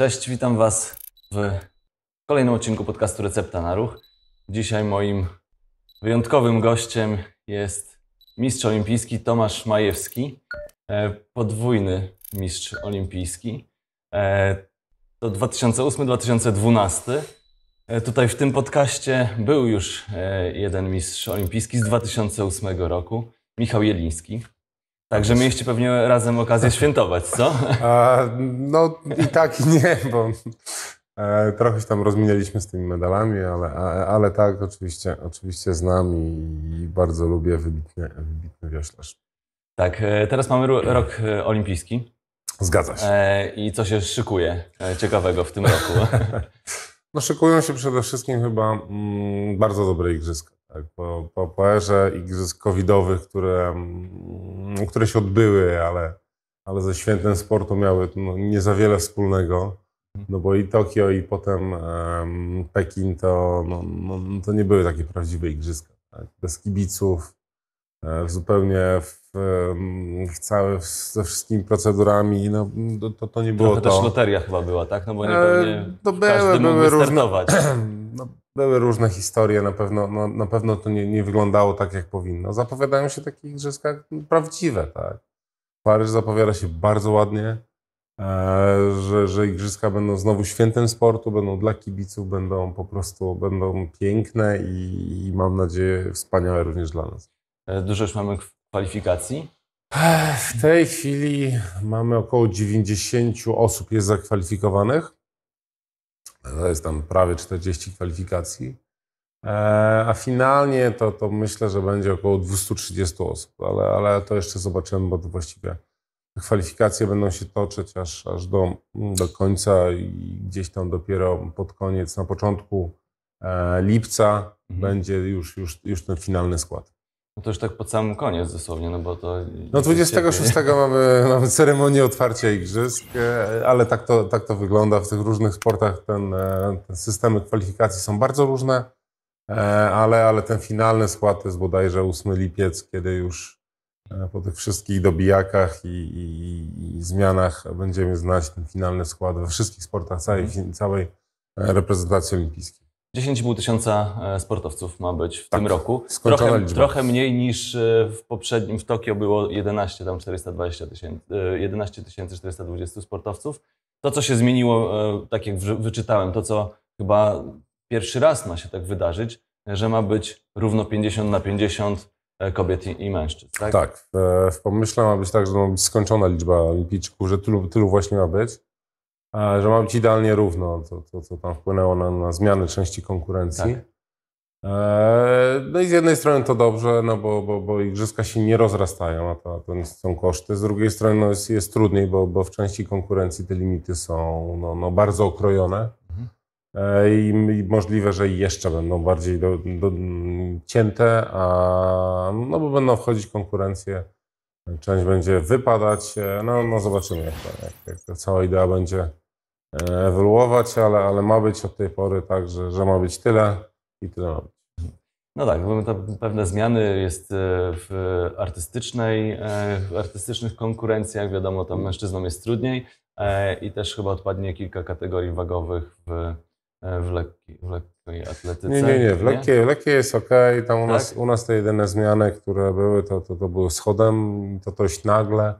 Cześć, witam Was w kolejnym odcinku podcastu Recepta na Ruch. Dzisiaj moim wyjątkowym gościem jest mistrz olimpijski Tomasz Majewski, e, podwójny mistrz olimpijski. E, to 2008-2012. E, tutaj w tym podcaście był już jeden mistrz olimpijski z 2008 roku, Michał Jeliński. Także mieliście pewnie razem okazję świętować, co? A, no i tak i nie, bo e, trochę się tam rozminęliśmy z tymi medalami, ale, a, ale tak, oczywiście, oczywiście znam i, i bardzo lubię wybitny, wybitny wioślarz. Tak, e, teraz mamy rok e, olimpijski. Zgadza się. E, I co się szykuje e, ciekawego w tym roku? no szykują się przede wszystkim chyba mm, bardzo dobre igrzyska. Tak, po, po, po erze igrzysk covidowych, które, mm, które się odbyły, ale, ale ze świętem sportu miały no, nie za wiele wspólnego. Mhm. No bo i Tokio, i potem um, Pekin to, no, no, to nie były takie prawdziwe igrzyska. Tak? Bez kibiców, e, zupełnie w, e, ze wszystkimi procedurami, no, to, to, nie było Trochę to. też loteria chyba była, tak? No bo nie, e, nie to były, każdy były różne, no, były różne historie, na pewno, no, na pewno to nie, nie wyglądało tak, jak powinno. Zapowiadają się takie igrzyska prawdziwe, tak. Paryż zapowiada się bardzo ładnie, e, że, że igrzyska będą znowu świętem sportu, będą dla kibiców, będą po prostu będą piękne i, i mam nadzieję wspaniałe również dla nas. E, dużo już mamy kwalifikacji? W tej chwili mamy około 90 osób jest zakwalifikowanych. To no, jest tam prawie 40 kwalifikacji. E, a finalnie to, to myślę, że będzie około 230 osób, ale, ale to jeszcze zobaczymy, bo to właściwie kwalifikacje będą się toczyć aż, aż do, do końca i gdzieś tam dopiero pod koniec, na początku e, lipca mhm. będzie już, już, już ten finalny skład. No to już tak pod samym koniec dosłownie, no bo to... No 26 mamy, mamy ceremonię otwarcia igrzysk, e, ale tak to, tak to wygląda w tych różnych sportach. Ten, e, ten systemy kwalifikacji są bardzo różne, e, ale, ale ten finalny skład to jest bodajże 8 lipiec, kiedy już po tych wszystkich dobijakach i, i, i zmianach będziemy znać ten finalny skład we wszystkich sportach całej, całej reprezentacji olimpijskiej. 10,5 tysiąca e, sportowców ma być w tak, tym roku. Trochę, trochę, mniej niż e, w poprzednim, w Tokio było 11 tam 420 tysięcy, 11 e, 420 sportowców. To, co się zmieniło, tak jak wyczytałem, to, co chyba pierwszy raz ma się tak wydarzyć, że ma być równo 50 na 50 kobiet i mężczyzn, tak? Tak. W pomyśle ma być tak, że ma być skończona liczba olimpijczyków, że tylu, tylu właśnie ma być że ma być idealnie równo, to, to, tam wpłynęło na, na zmiany części konkurencji. Tak. E, no i z jednej strony to dobrze, no bo, bo, bo igrzyska się nie rozrastają, a to, to są koszty. Z drugiej strony no jest, jest trudniej, bo, bo w części konkurencji te limity są no, no bardzo okrojone mhm. e, I, i, możliwe, że jeszcze będą bardziej do, do, cięte, a, no bo będą wchodzić konkurencje część będzie wypadać. E, no, no zobaczymy, jak, jak, jak ta cała idea będzie e, ewoluować, ale, ale ma być od tej pory tak, że, że ma być tyle i tyle ma być. No tak, były to pewne zmiany jest e, w artystycznej, w artystycznych konkurencjach, wiadomo, tam mężczyznom jest trudniej i też chyba odpadnie kilka kategorii wagowych w, w, lekki, w lekki no atletyce? Nie, nie, nie. W lekkiej, lekkiej jest ok. Tam u, tak? nas, u nas te jedyne zmiany, które były, to, to, to były schodem, to dość nagle,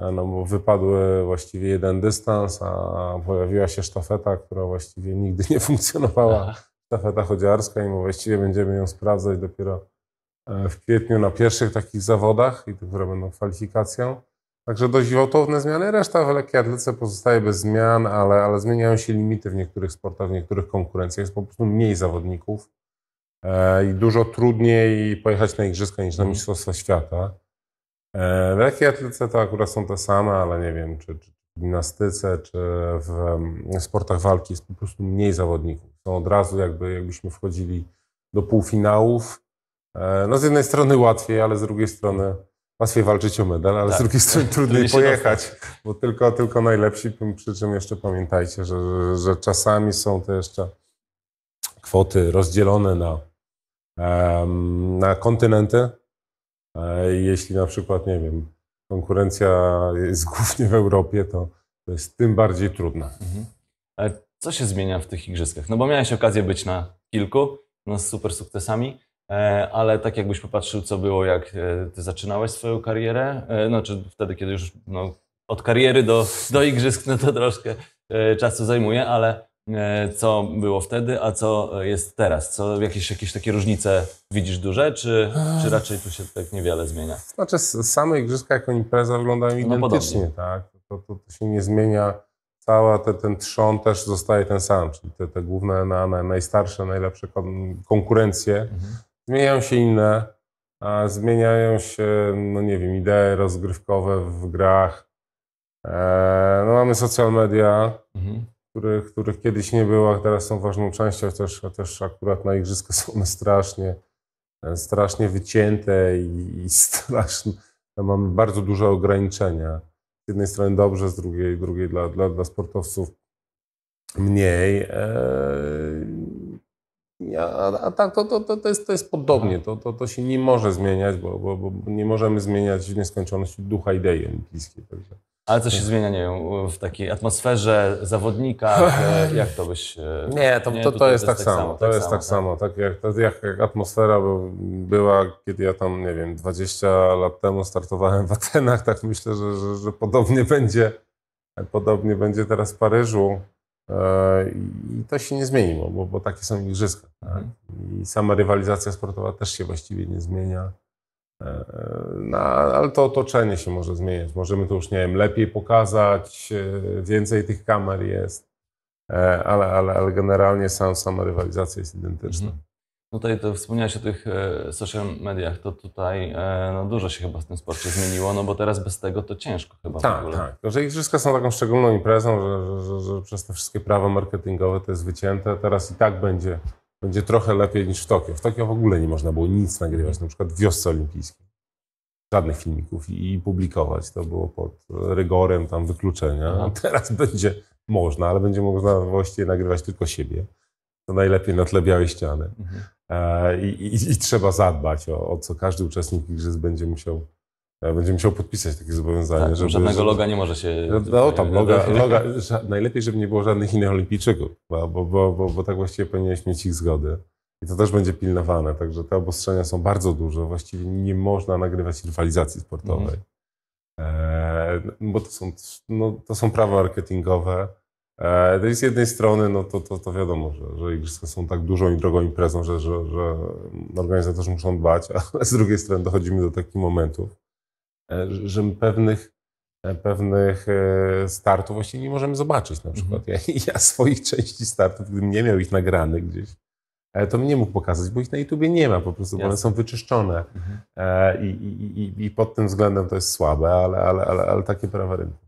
e, no bo wypadły właściwie jeden dystans, a pojawiła się sztafeta, która właściwie nigdy nie funkcjonowała. Aha. Sztafeta chodziarska i właściwie będziemy ją sprawdzać dopiero e, w kwietniu na pierwszych takich zawodach, i które będą kwalifikacją. Także dość gwałtowne zmiany. Reszta w lekkiej atletyce pozostaje bez zmian, ale, ale zmieniają się limity w niektórych sportach, w niektórych konkurencjach. Jest po prostu mniej zawodników e, i dużo trudniej pojechać na igrzyska niż na mhm. Mistrzostwa Świata. E, w lekkiej atletyce to akurat są te same, ale nie wiem, czy, czy w gimnastyce, czy w mm, sportach walki jest po prostu mniej zawodników. Są od razu jakby, jakbyśmy wchodzili do półfinałów. E, no z jednej strony łatwiej, ale z drugiej strony łatwiej walczyć o medal, ale tak. z drugiej strony trudniej pojechać, bo tylko, tylko najlepsi, przy czym jeszcze pamiętajcie, że, że, że czasami są te jeszcze kwoty rozdzielone na, na kontynenty. E, jeśli na przykład, nie wiem, konkurencja jest głównie w Europie, to, to jest tym bardziej trudna. Mhm. Ale co się zmienia w tych igrzyskach? No bo miałeś okazję być na kilku, no z super sukcesami. E, ale tak jakbyś popatrzył, co było, jak e, ty zaczynałeś swoją karierę, znaczy wtedy, kiedy już no, od kariery do, do igrzysk, no to troszkę czasu zajmuje, ale co było wtedy, a co jest teraz? Co, jakieś, jakieś takie różnice widzisz duże, czy, czy raczej tu się tak niewiele zmienia? Znaczy same igrzyska jako impreza wyglądają no, identycznie, no tak? To, to, to, się nie zmienia. Cały te, ten trzon też zostaje ten sam, czyli te, te główne, na, na najstarsze, najlepsze konkurencje. Mhm Zmieniają się inne, zmieniają się, no nie wiem, idee rozgrywkowe w grach. E, no mamy social media, mhm. których, których kiedyś nie było, a teraz są ważną częścią, chociaż, też akurat na igrzyska są one strasznie, strasznie wycięte i, i Mamy bardzo duże ograniczenia. Z jednej strony dobrze, z drugiej, drugiej dla, dla, dla sportowców mniej. E, a, a tak, to, to, to, to, jest, to jest podobnie, to, to, to się nie może zmieniać, bo, bo, bo nie możemy zmieniać w nieskończoności ducha idei olimpijskiej. Także. Ale co się zmienia, nie wiem, w takiej atmosferze zawodnika, jak to byś... E, nie, to, nie, to, to, to tak jest, tak samo, samo, to tak jest tak samo, tak samo, tak jak, jak, jak atmosfera była, kiedy ja tam, nie wiem, 20 lat temu startowałem w Atenach, tak myślę, że, że, że podobnie będzie, podobnie będzie teraz w Paryżu. I to się nie zmieniło, bo, bo takie są igrzyska. Tak? Mhm. I sama rywalizacja sportowa też się właściwie nie zmienia. E, no, ale to otoczenie się może zmieniać. Możemy to już, nie wiem, lepiej pokazać, e, więcej tych kamer jest, e, ale, ale, ale generalnie sama rywalizacja jest identyczna. Mhm. No tutaj to wspomniałeś o tych e, social mediach, to tutaj e, no, dużo się chyba w tym sporcie zmieniło, no bo teraz bez tego to ciężko chyba tak, w ogóle. Tak, tak. Że igrzyska są taką szczególną imprezą, że, że, że, przez te wszystkie prawa marketingowe to jest wycięte. Teraz i tak będzie, będzie trochę lepiej niż w Tokio. W Tokio w ogóle nie można było nic nagrywać, na przykład w wiosce olimpijskiej. Żadnych filmików i, i publikować. To było pod rygorem tam wykluczenia. Teraz będzie można, ale będzie można właściwie nagrywać tylko siebie najlepiej na tle białej ściany. Mhm. E, I, i, I, trzeba zadbać o, o co każdy uczestnik igrzysk będzie musiał e, będzie musiał podpisać takie zobowiązanie. Tak, no żeby, żadnego żeby, loga nie może się... No, no tam, loga, loga, najlepiej, żeby nie było żadnych innych olimpijczyków, bo, bo, bo, bo, tak właściwie powinieneś mieć ich zgody. I to też będzie pilnowane, także te obostrzenia są bardzo duże. Właściwie nie można nagrywać rywalizacji sportowej, mhm. e, no, bo to są, no, to są prawa marketingowe, E, no z jednej strony, no to, to, to wiadomo, że, że igrzyska są tak dużą i drogą imprezą, że, że, że organizatorzy muszą dbać, ale z drugiej strony dochodzimy do takich momentów, e, że pewnych, e, pewnych startów właśnie nie możemy zobaczyć. Na przykład mhm. ja, ja swoich części startów, gdybym nie miał ich nagranych gdzieś, to bym nie mógł pokazać, bo ich na YouTubie nie ma po prostu, bo one są wyczyszczone mhm. I, i, i, i, pod tym względem to jest słabe, ale, ale, ale, ale takie prawa rynku.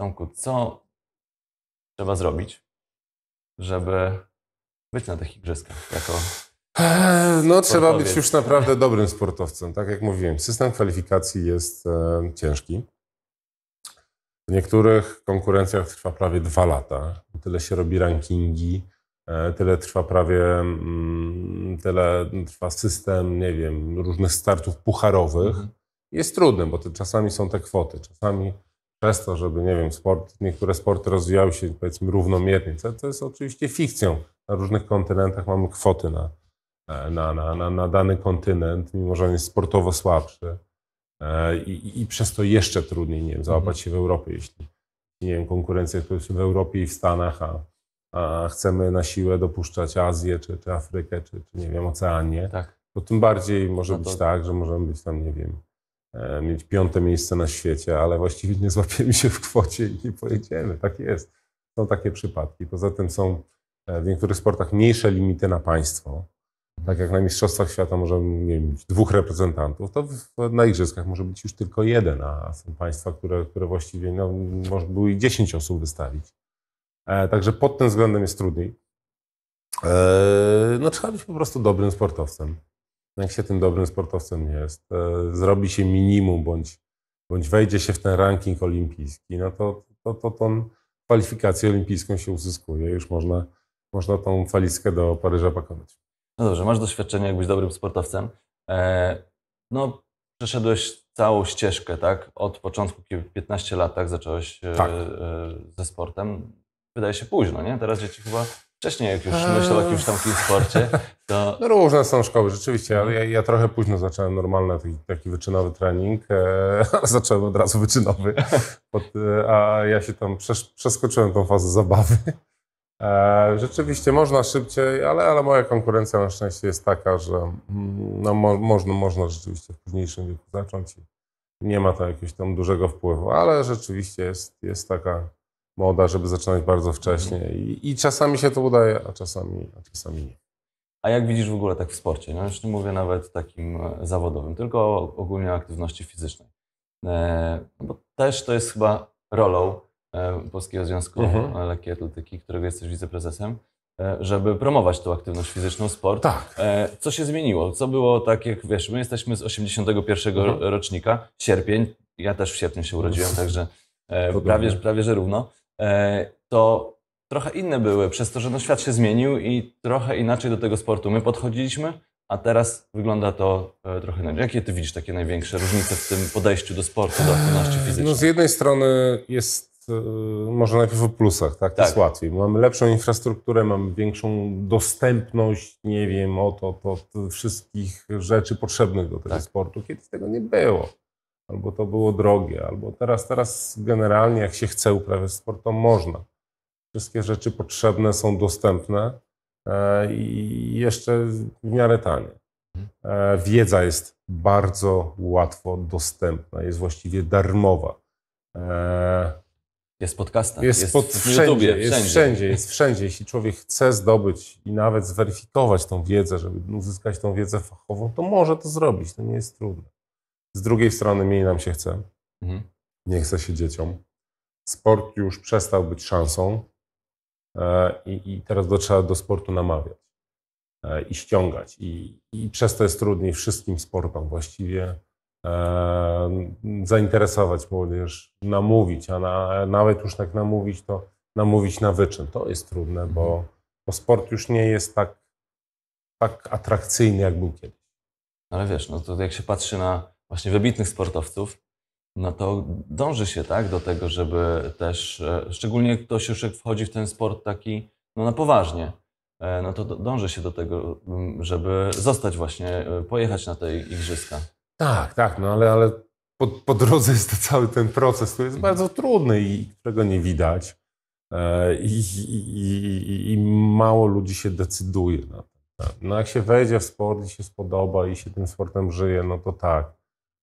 Tomku, co trzeba zrobić, żeby być na tych igrzyskach jako eee, no, trzeba być już naprawdę dobrym sportowcem. Tak jak mówiłem, system kwalifikacji jest e, ciężki. W niektórych konkurencjach trwa prawie dwa lata. Tyle się robi rankingi, e, tyle trwa prawie, mm, tyle trwa system, nie wiem, różnych startów pucharowych. Mhm. Jest trudne, bo te czasami są te kwoty, czasami przez to, żeby, nie wiem, sport, niektóre sporty rozwijały się, powiedzmy, równomiernie, co, jest oczywiście fikcją. Na różnych kontynentach mamy kwoty na, e, na, na, na, na dany kontynent, mimo że on jest sportowo słabszy. E, I, I, przez to jeszcze trudniej, nie wiem, załapać się w Europie, jeśli, nie wiem, konkurencja jest w Europie i w Stanach, a, a chcemy na siłę dopuszczać Azję, czy, czy Afrykę, czy, czy nie wiem, Oceanię, tak. to tym bardziej może no to... być tak, że możemy być tam, nie wiem, E, mieć piąte miejsce na świecie, ale właściwie nie złapiemy się w kwocie i nie pojedziemy. Tak jest. Są takie przypadki. Poza tym są e, w niektórych sportach mniejsze limity na państwo. Tak jak na Mistrzostwach Świata możemy mieć dwóch reprezentantów, to na Igrzyskach może być już tylko jeden, a są państwa, które, które właściwie no, można było i 10 osób wystawić. E, także pod tym względem jest trudniej. no, trzeba być po prostu dobrym sportowcem jak się tym dobrym sportowcem jest, e, zrobi się minimum bądź, bądź wejdzie się w ten ranking olimpijski, no to, to, to tą kwalifikację olimpijską się uzyskuje. Już można, można tą walizkę do Paryża pakować. No dobrze, masz doświadczenie, jak być dobrym sportowcem. E, no, przeszedłeś całą ścieżkę, tak? Od początku, 15 lat, tak, zacząłeś tak. ze sportem. Wydaje się późno, nie? Teraz dzieci chyba wcześniej, jak już myślał o jakimś tam sporcie, to... No różne są szkoły, rzeczywiście. Ja, ja, ja trochę późno zacząłem normalny taki, taki wyczynowy trening, e, ale zacząłem od razu wyczynowy. E, a ja się tam przeskoczyłem tą fazę zabawy. E, rzeczywiście można szybciej, ale, ale moja konkurencja na szczęście jest taka, że mm, no, mo, można, można rzeczywiście w późniejszym wieku zacząć i nie ma to jakiegoś tam dużego wpływu, ale rzeczywiście jest, jest taka moda, żeby zaczynać bardzo mhm. wcześnie. I, I, czasami się to udaje, a czasami, a czasami nie. A jak widzisz w ogóle tak w sporcie? No już nie mówię nawet takim e, zawodowym, tylko ogólnie o aktywności fizycznej. E, no bo też to jest chyba rolą e, Polskiego Związku mhm. Lekkiej Atletyki, którego jesteś wiceprezesem, e, żeby promować tą aktywność fizyczną, sport. Tak. E, co się zmieniło? Co było tak, jak wiesz, my jesteśmy z 81 mhm. rocznika, sierpień, ja też w sierpniu się urodziłem, także e, prawie, prawie że równo. E, to trochę inne były, przez to, że no świat się zmienił i trochę inaczej do tego sportu my podchodziliśmy, a teraz wygląda to e, trochę inaczej. Jakie ty widzisz takie największe różnice w tym podejściu do sportu, do aktywności eee, fizycznej? No z jednej strony jest e, może najpierw o plusach, tak? To jest tak. łatwiej. Mamy lepszą infrastrukturę, mamy większą dostępność, nie wiem, oto, to, od wszystkich rzeczy potrzebnych do tego tak. sportu. Kiedyś tego nie było albo to było drogie, albo teraz, teraz generalnie jak się chce uprawiać sport, to można. Wszystkie rzeczy potrzebne są dostępne e, i jeszcze w miarę tanie. E, wiedza jest bardzo łatwo dostępna, jest właściwie darmowa. E, jest podcasta, jest, jest pod, wszędzie, YouTube, jest wszędzie, jest wszędzie. Jeśli człowiek chce zdobyć i nawet zweryfikować tą wiedzę, żeby uzyskać tą wiedzę fachową, to może to zrobić, to nie jest trudne. Z drugiej strony mniej nam się chce. Mhm. Nie chce się dzieciom. Sport już przestał być szansą e, i, i teraz do, trzeba do sportu namawiać e, i ściągać. I, I przez to jest trudniej wszystkim sportom właściwie e, zainteresować młodzież, namówić, a na, nawet już tak namówić, to namówić na wyczyn. To jest trudne, mhm. bo, bo sport już nie jest tak, tak atrakcyjny, jak był kiedyś. Ale wiesz, no to jak się patrzy na właśnie wybitnych sportowców, no to dąży się tak do tego, żeby też, e, szczególnie ktoś już wchodzi w ten sport taki no na poważnie, e, no to dąży się do tego, mm, żeby zostać właśnie, e, pojechać na te igrzyska. Tak, tak, no ale, ale po, po drodze jest to cały ten proces, który jest bardzo trudny i którego nie widać. I, i, i, i mało ludzi się decyduje na to. No jak się wejdzie w sport i się spodoba i się tym sportem żyje, no to tak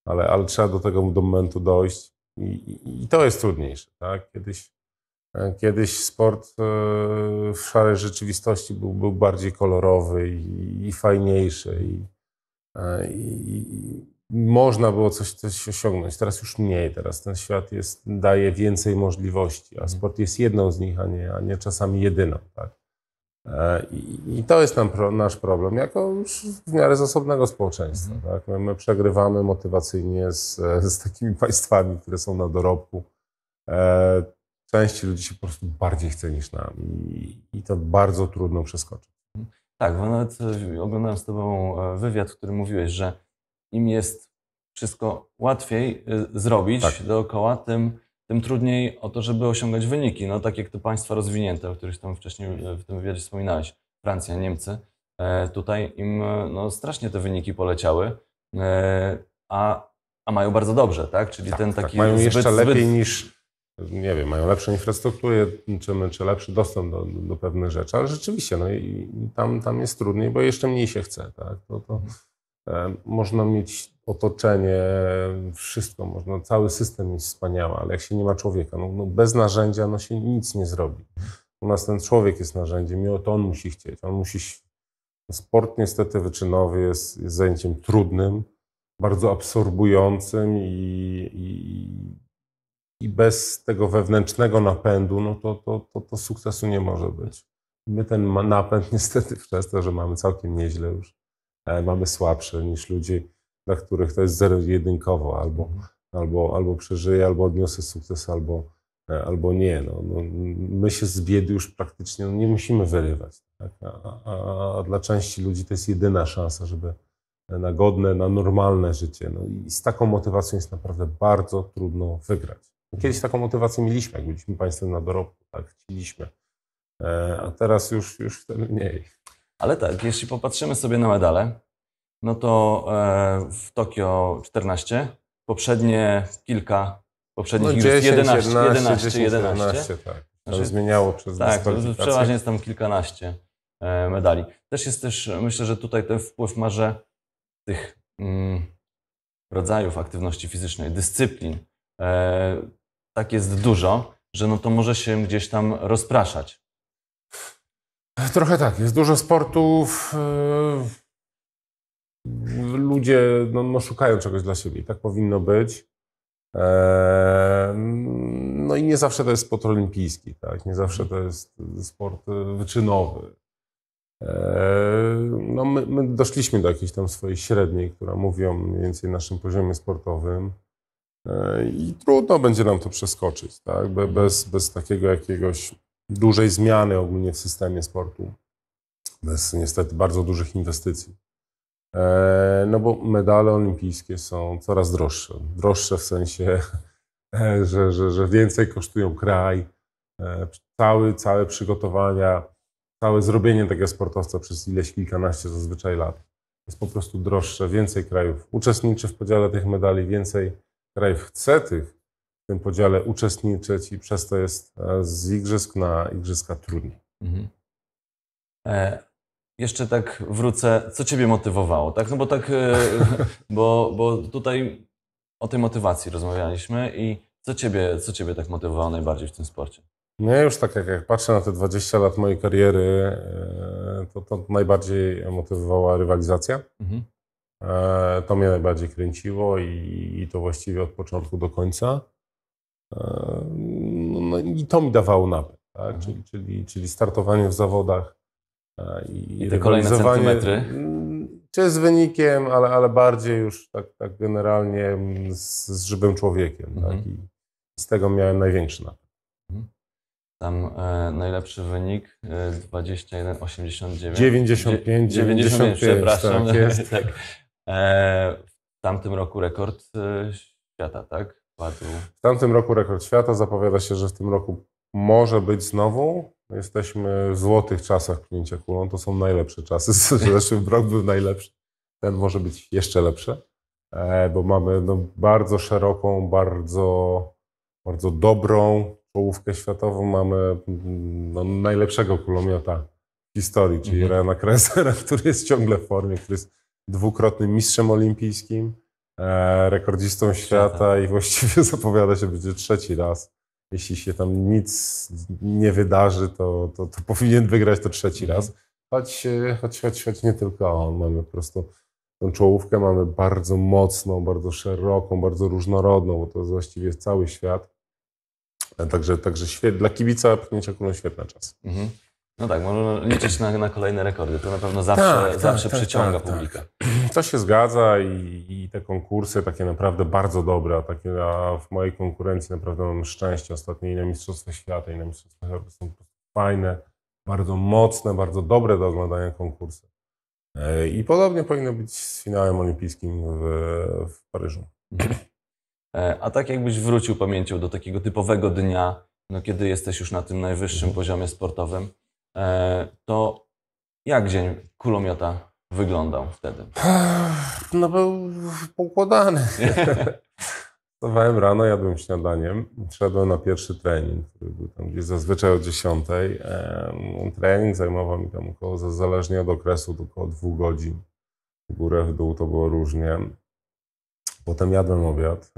ale, ale trzeba do tego momentu dojść i, i, i to jest trudniejsze. Tak? Kiedyś, e, kiedyś sport e, w szarej rzeczywistości był, był bardziej kolorowy i, i fajniejszy e, i można było coś, coś osiągnąć. Teraz już mniej. Teraz ten świat jest, daje więcej możliwości, a mhm. sport jest jedną z nich, a nie, a nie czasami jedyną. Tak? E, I to jest nam, nasz problem, jako już w miarę zasobnego społeczeństwa. Mhm. Tak? My, my, przegrywamy motywacyjnie z, z, takimi państwami, które są na dorobku. E, części ludzi się po prostu bardziej chce niż nam i, i to bardzo trudno przeskoczyć. Mhm. Tak, bo nawet e, oglądałem z Tobą e, wywiad, w którym mówiłeś, że im jest wszystko łatwiej zrobić tak. dookoła, tym tym trudniej o to, żeby osiągać wyniki. No tak jak te państwa rozwinięte, o których tam wcześniej e, w tym wywiadzie wspominałeś, Francja, Niemcy, e, tutaj im e, no, strasznie te wyniki poleciały, a, a mają bardzo dobrze, tak? Czyli tak, ten tak. taki tak, mają zbyt, jeszcze lepiej zbyt... niż nie wiem, mają lepszą infrastrukturę, czy, czy lepszy dostęp do, do, pewnych rzeczy, ale rzeczywiście, no i tam, tam jest trudniej, bo jeszcze mniej się chce, tak? To, to, można mieć otoczenie, wszystko można, cały system jest wspaniały, ale jak się nie ma człowieka, no, no bez narzędzia no się nic nie zrobi. U nas ten człowiek jest narzędziem i to on musi chcieć, on musi... Sport niestety wyczynowy jest, jest zajęciem trudnym, bardzo absorbującym i, i i bez tego wewnętrznego napędu, no to, to, to, to, sukcesu nie może być. My ten napęd niestety przez to, że mamy całkiem nieźle już, e, mamy słabszy niż ludzi dla których to jest zero-jedynkowo, albo, mhm. albo, albo przeżyję, albo odniosę sukces, albo, e, albo nie. No, no, my się z biedy już praktycznie no, nie musimy wyrywać. Tak? A, a, a, dla części ludzi to jest jedyna szansa, żeby na godne, na normalne życie. No, I z taką motywacją jest naprawdę bardzo trudno wygrać. Kiedyś mhm. taką motywację mieliśmy, jak byliśmy państwem na dorobku, tak, chcieliśmy. E, a teraz już, już mniej. Ale tak, jeśli popatrzymy sobie na medale, no to e, w Tokio 14, poprzednie kilka, poprzednich no, 10, 11, 11, 11, 10, 11, 11 tak. Znaczy, zmieniało przez Tak, przeważnie jest tam kilkanaście e, medali. Też jest też, myślę, że tutaj ten wpływ ma, że tych mm, rodzajów aktywności fizycznej, dyscyplin, e, tak jest dużo, że no to może się gdzieś tam rozpraszać. Trochę tak, jest dużo sportów, e, ludzie no, no, szukają czegoś dla siebie i tak powinno być. Eee, no i nie zawsze to jest sport olimpijski, tak? nie zawsze to jest sport e, wyczynowy. Eee, no my, my, doszliśmy do jakiejś tam swojej średniej, która mówi o mniej więcej naszym poziomie sportowym eee, i trudno będzie nam to przeskoczyć, tak? Be, bez, bez takiego jakiegoś dużej zmiany ogólnie w systemie sportu, bez niestety bardzo dużych inwestycji. E, no bo medale olimpijskie są coraz droższe. Droższe w sensie, że, że, że więcej kosztują kraj, e, cały, całe przygotowania, całe zrobienie takiego sportowca przez ileś kilkanaście zazwyczaj lat jest po prostu droższe. Więcej krajów uczestniczy w podziale tych medali, więcej krajów chce tych w tym podziale uczestniczyć i przez to jest e, z igrzysk na igrzyska trudniej. Mhm jeszcze tak wrócę, co Ciebie motywowało, tak? No bo tak, e, bo, bo tutaj o tej motywacji rozmawialiśmy i co Ciebie, co ciebie tak motywowało najbardziej w tym sporcie? No ja już tak jak, jak patrzę na te 20 lat mojej kariery, e, to, to najbardziej motywowała rywalizacja. Mhm. E, to mnie najbardziej kręciło i, i to właściwie od początku do końca. No, no, I to mi dawało napęd. Tak? Mhm. Czyli, czyli, czyli startowanie w zawodach, i, I te kolejne centymetry? Mm, czy z wynikiem, ale, ale bardziej już tak, tak generalnie mm, z, z żywym człowiekiem. Tak? Mhm. Tak? I z tego miałem największy napęd. Mhm. Tam e, najlepszy wynik e, 21,89. 95, 95, 95 przepraszam. Tak tak. E, w tamtym roku rekord e, świata, tak? Padł. W tamtym roku rekord świata. Zapowiada się, że w tym roku może być znowu. No, jesteśmy w złotych czasach pchnięcia kulą. To są najlepsze czasy. Zeszły rok był najlepszy. Ten może być jeszcze lepszy, e, bo mamy no bardzo szeroką, bardzo, bardzo dobrą połówkę światową. Mamy mm, no, najlepszego kulomiota w historii, czyli mhm. Rena Kresera, który jest ciągle w formie, który jest dwukrotnym mistrzem olimpijskim, e, rekordzistą świata i właściwie zapowiada się będzie trzeci raz jeśli się tam nic nie wydarzy, to, to, to powinien wygrać to trzeci mhm. raz. Choć, e, choć, choć, choć nie tylko on. Mamy po prostu tą czołówkę, mamy bardzo mocną, bardzo szeroką, bardzo różnorodną, bo to jest właściwie cały świat. E, także, także świet, dla kibica pchnięcia kulą świetny czas. Mhm. No tak, można liczyć na, na, kolejne rekordy. To na pewno zawsze, tak, tak zawsze tak, przyciąga tak, publikę. Tak co się zgadza i, i, te konkursy takie naprawdę bardzo dobre, a takie w mojej konkurencji naprawdę mam szczęście ostatnie i na Mistrzostwach Świata i na Mistrzostwach Europy są fajne, bardzo mocne, bardzo dobre do oglądania konkursy. E, I podobnie powinno być z finałem olimpijskim w, w Paryżu. E, a tak jakbyś wrócił pamięcią do takiego typowego dnia, no kiedy jesteś już na tym najwyższym mhm. poziomie sportowym, e, to jak dzień kulomiota wyglądał wtedy? No był poukładany. Wstawałem rano, jadłem śniadaniem, szedłem na pierwszy trening, który był tam gdzieś zazwyczaj o 10. Trening zajmował mi tam około, zależnie od okresu, około dwóch godzin. W górę, w dół to było różnie. Potem jadłem obiad.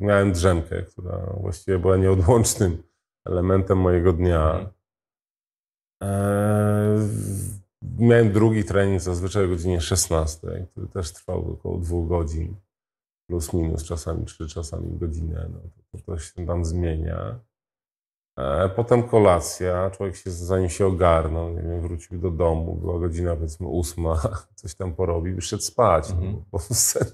Miałem drzemkę, która właściwie była nieodłącznym elementem mojego dnia. Mhm. Miałem drugi trening zazwyczaj o godzinie 16, który też trwał około dwóch godzin, plus minus, czasami trzy, czasami godzinę. No, to, to się tam zmienia. E, potem kolacja, człowiek się zanim się ogarnął, nie wiem, wrócił do domu, była godzina powiedzmy ósma, coś tam porobił i szedł spać, mm -hmm. bo sen,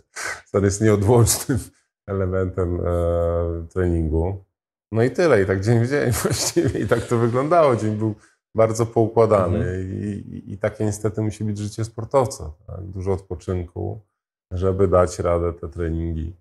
sen, jest nieodłącznym elementem e, treningu. No i tyle, i tak dzień w dzień właściwie, i tak to wyglądało. Dzień był bardzo poukładany mhm. I, i, takie niestety musi być życie sportowca. Tak? Dużo odpoczynku, żeby dać radę te treningi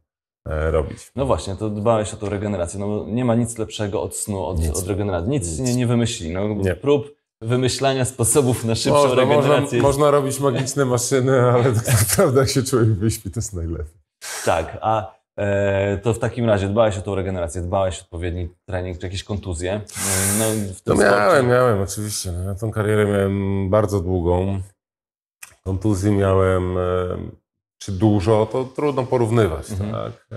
e, robić. No właśnie, to dbałeś o tą regenerację. No, nie ma nic lepszego od snu, od, nic. od regeneracji. Nic, nic. Nie, nie wymyśli. No, nie. Prób wymyślania sposobów na szybszą można, regenerację. Można, można robić magiczne maszyny, ale tak naprawdę jak się człowiek wyśpi, to jest najlepiej. Tak, a E, to w takim razie dbałeś o tą regenerację, dbałeś o odpowiedni trening czy jakieś kontuzje? E, no, to no miałem, sporcie. miałem oczywiście. No. Ja tą karierę miałem bardzo długą. Kontuzji miałem e, czy dużo, to trudno porównywać. Mhm. Tak?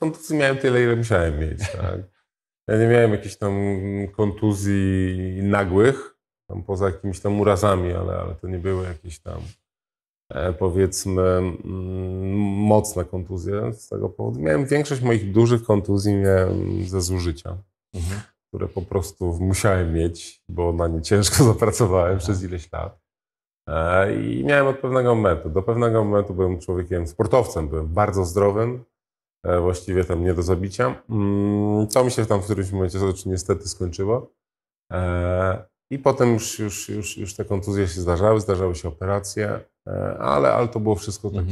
Kontuzji miałem tyle, ile musiałem mieć. Tak? Ja nie miałem jakichś tam kontuzji nagłych, tam poza jakimiś tam urazami, ale, ale to nie były jakieś tam E, powiedzmy mm, mocne kontuzje z tego powodu. Miałem większość moich dużych kontuzji miałem ze zużycia, mhm. które po prostu musiałem mieć, bo na nie ciężko zapracowałem mhm. przez ileś lat. E, I miałem od pewnego momentu. Do pewnego momentu byłem człowiekiem, sportowcem, byłem bardzo zdrowym, e, właściwie tam nie do zabicia. Mm, to mi się tam w którymś momencie niestety skończyło. I potem już, już, już, już te kontuzje się zdarzały, zdarzały się operacje. E, ale, ale to było wszystko mhm.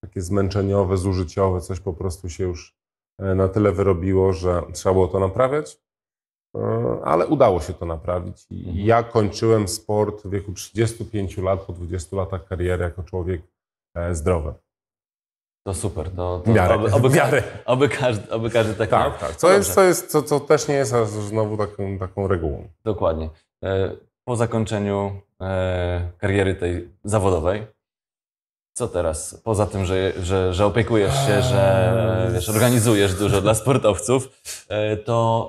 takie, zmęczeniowe, zużyciowe, coś po prostu się już e, na tyle wyrobiło, że trzeba było to naprawiać, e, ale udało się to naprawić. Mhm. Ja kończyłem sport w wieku 35 lat, po 20 latach kariery jako człowiek zdrowy. To super, to, to miarę. Oby, oby, miarę. Oby, każdy, oby każdy tak Tak, tak. Co, no jest, co, jest, co, co też nie jest znowu taką, taką regułą. Dokładnie po zakończeniu e, kariery tej zawodowej, co teraz? Poza tym, że, że, że opiekujesz się, że eee. wiesz, organizujesz dużo dla sportowców, e, to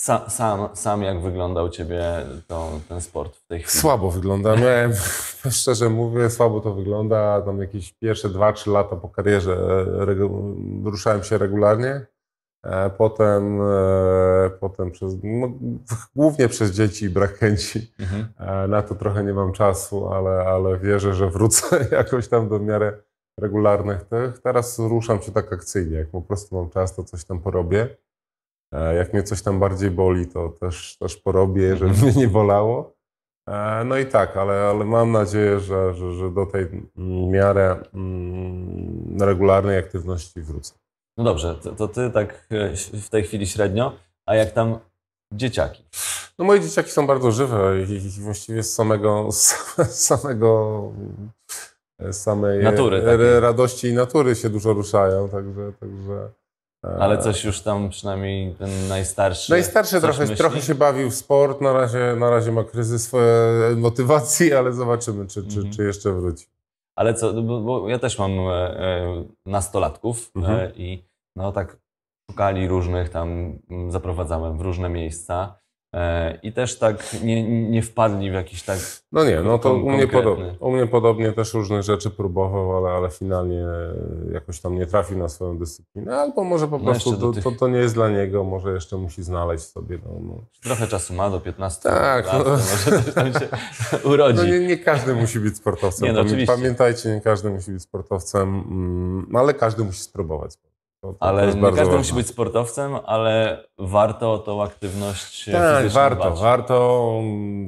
sa, sam, sam jak wyglądał ciebie to, ten sport w tej chwili? Słabo wygląda. szczerze mówię, słabo to wygląda. Tam jakieś pierwsze 2-3 lata po karierze e, ruszałem się regularnie. E, potem, e, potem przez, no, głównie przez dzieci i brak chęci. Mhm. E, na to trochę nie mam czasu, ale, ale wierzę, że wrócę jakoś tam do miarę regularnych tych. Teraz ruszam się tak akcyjnie. Jak po prostu mam czas, to coś tam porobię. Jak mnie coś tam bardziej boli, to też, też porobię, żeby mhm. mnie nie bolało. No i tak, ale, ale mam nadzieję, że, że, że do tej miarę mm, regularnej aktywności wrócę. No dobrze, to, to ty tak e, w tej chwili średnio, a jak tam dzieciaki? No moje dzieciaki są bardzo żywe i, właściwie z samego, z samego e, samej natury, radości i natury się dużo ruszają, także, także... E, ale coś już tam przynajmniej ten najstarszy. Najstarszy trochę, trochę się bawił w sport, na razie, na razie ma kryzys motywacji, ale zobaczymy, czy, mhm. czy, czy jeszcze wróci. Ale co, no bo ja też mam e, e, nastolatków e, mhm. i no tak szukali różnych, tam zaprowadzałem w różne miejsca. E, i też tak nie, nie wpadli w jakiś tak. No nie, no to u mnie, podobnie, u mnie podobnie też różne rzeczy próbował, ale, ale finalnie jakoś tam nie trafi na swoją dyscyplinę, albo może po no prostu to, tych... to, to, nie jest dla niego, może jeszcze musi znaleźć sobie. No, no. Trochę czasu ma do 15 tak, lat, no. może też tam się urodzi. No nie, nie, każdy musi być sportowcem. Nie, no, Pamiętajcie, nie każdy musi być sportowcem, mm, ale każdy musi spróbować. No, ale nie każdy ważne. musi być sportowcem, ale warto tą aktywność Tak, warto, warto.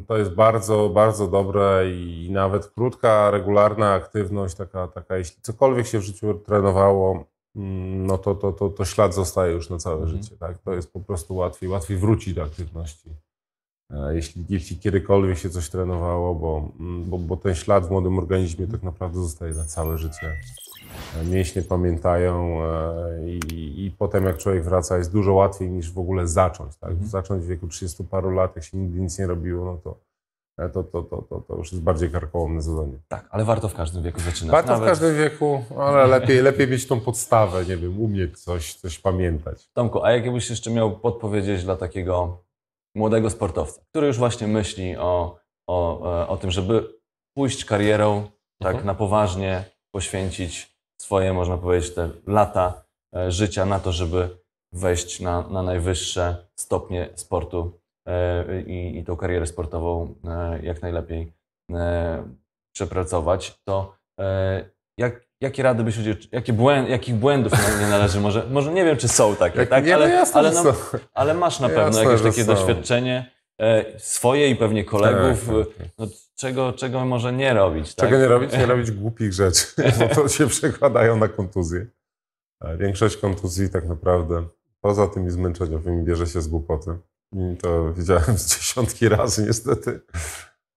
To jest bardzo, bardzo dobre i nawet krótka, regularna aktywność, taka, taka jeśli cokolwiek się w życiu trenowało, mm, no to, to, to, to ślad zostaje już na całe mhm. życie. Tak? To jest po prostu łatwiej, łatwiej wrócić do aktywności. E, jeśli, jeśli kiedykolwiek się coś trenowało, bo, mm, bo, bo ten ślad w młodym organizmie tak naprawdę zostaje na całe życie. E, mięśnie pamiętają e, i, i potem jak człowiek wraca jest dużo łatwiej niż w ogóle zacząć. Tak? Mhm. Zacząć w wieku 30 paru lat, jak się nigdy nic nie robiło, no to, to, to, to, to, to już jest bardziej karkołomne zadanie. Tak, ale warto w każdym wieku zaczynać. Warto Nawet... w każdym wieku, ale lepiej, lepiej mieć tą podstawę, nie wiem, umieć coś, coś pamiętać. Tomku, a jakbyś jeszcze miał podpowiedzieć dla takiego młodego sportowca, który już właśnie myśli o, o, e, o tym, żeby pójść karierą tak mhm. na poważnie, poświęcić swoje, można powiedzieć, te lata e, życia na to, żeby wejść na, na najwyższe stopnie sportu e, i, i tą karierę sportową jak najlepiej przepracować, to jak, Jakie rady byś udzielił, jakie błęd, jakich błędów nie należy, może, może nie wiem, czy są takie, Jak, tak? Nie, no ale, no jasne, ale, no, ale, masz na pewno jasne, jakieś takie są. doświadczenie e, swoje i pewnie kolegów, tak, tak. tak. No, czego, czego może nie robić. Tak? Czego nie robić? Nie robić głupich rzeczy, bo to się przekładają na kontuzje. E, większość kontuzji tak naprawdę, poza tymi zmęczeniowymi, bierze się z głupoty. I to widziałem z dziesiątki razy niestety.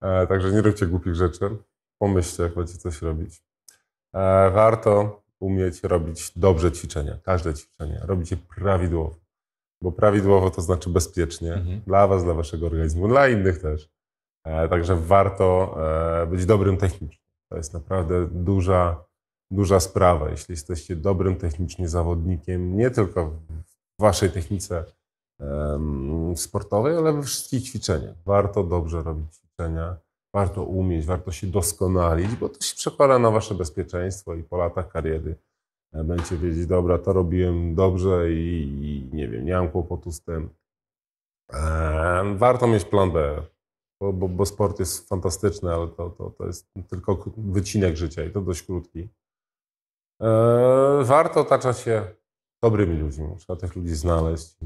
E, także nie róbcie głupich rzeczy. Pomyślcie, jak macie coś robić. E, warto umieć robić dobrze ćwiczenia, każde ćwiczenie. Robić je prawidłowo, bo prawidłowo to znaczy bezpiecznie mhm. dla Was, dla Waszego organizmu, dla innych też. E, także warto e, być dobrym technicznie. To jest naprawdę duża, duża sprawa. Jeśli jesteście dobrym technicznie zawodnikiem, nie tylko w Waszej technice sportowej, ale we wszystkich ćwiczeniach. Warto dobrze robić ćwiczenia warto umieć, warto się doskonalić, bo to się przekłada na wasze bezpieczeństwo i po latach kariery e, będziecie wiedzieć, dobra, to robiłem dobrze i, i nie wiem, nie mam kłopotu z tym. Eee, warto mieć plan B, bo, bo, bo, sport jest fantastyczny, ale to, to, to jest tylko wycinek życia i to dość krótki. Eee, warto otaczać się dobrymi ludźmi, trzeba tych ludzi znaleźć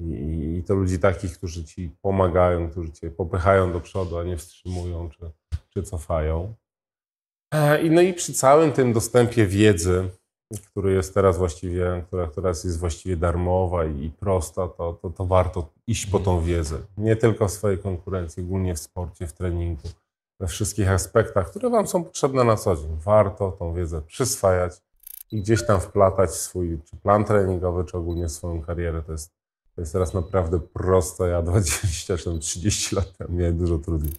i, I, to ludzi takich, którzy ci pomagają, którzy cię popychają do przodu, a nie wstrzymują czy, czy cofają. E, I no i przy całym tym dostępie wiedzy, który jest teraz właściwie, która teraz jest właściwie darmowa i prosta, to, to, to warto iść po tą wiedzę. Nie tylko w swojej konkurencji, ogólnie w sporcie, w treningu, we wszystkich aspektach, które Wam są potrzebne na co dzień. Warto tą wiedzę przyswajać i gdzieś tam wplatać swój czy plan treningowy, czy ogólnie swoją karierę. To jest to jest teraz naprawdę prosto. Ja 20 czy 30 lat temu miałem dużo trudniej.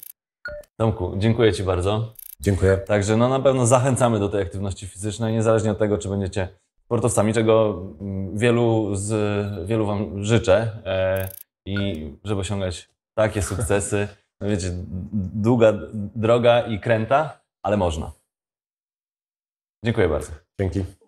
Tomku, dziękuję Ci bardzo. Dziękuję. Także no, na pewno zachęcamy do tej aktywności fizycznej, niezależnie od tego, czy będziecie sportowcami, czego mm, wielu, z, wielu Wam życzę e, i żeby osiągać takie sukcesy. No wiecie, długa droga i kręta, ale można. Dziękuję bardzo. Dzięki.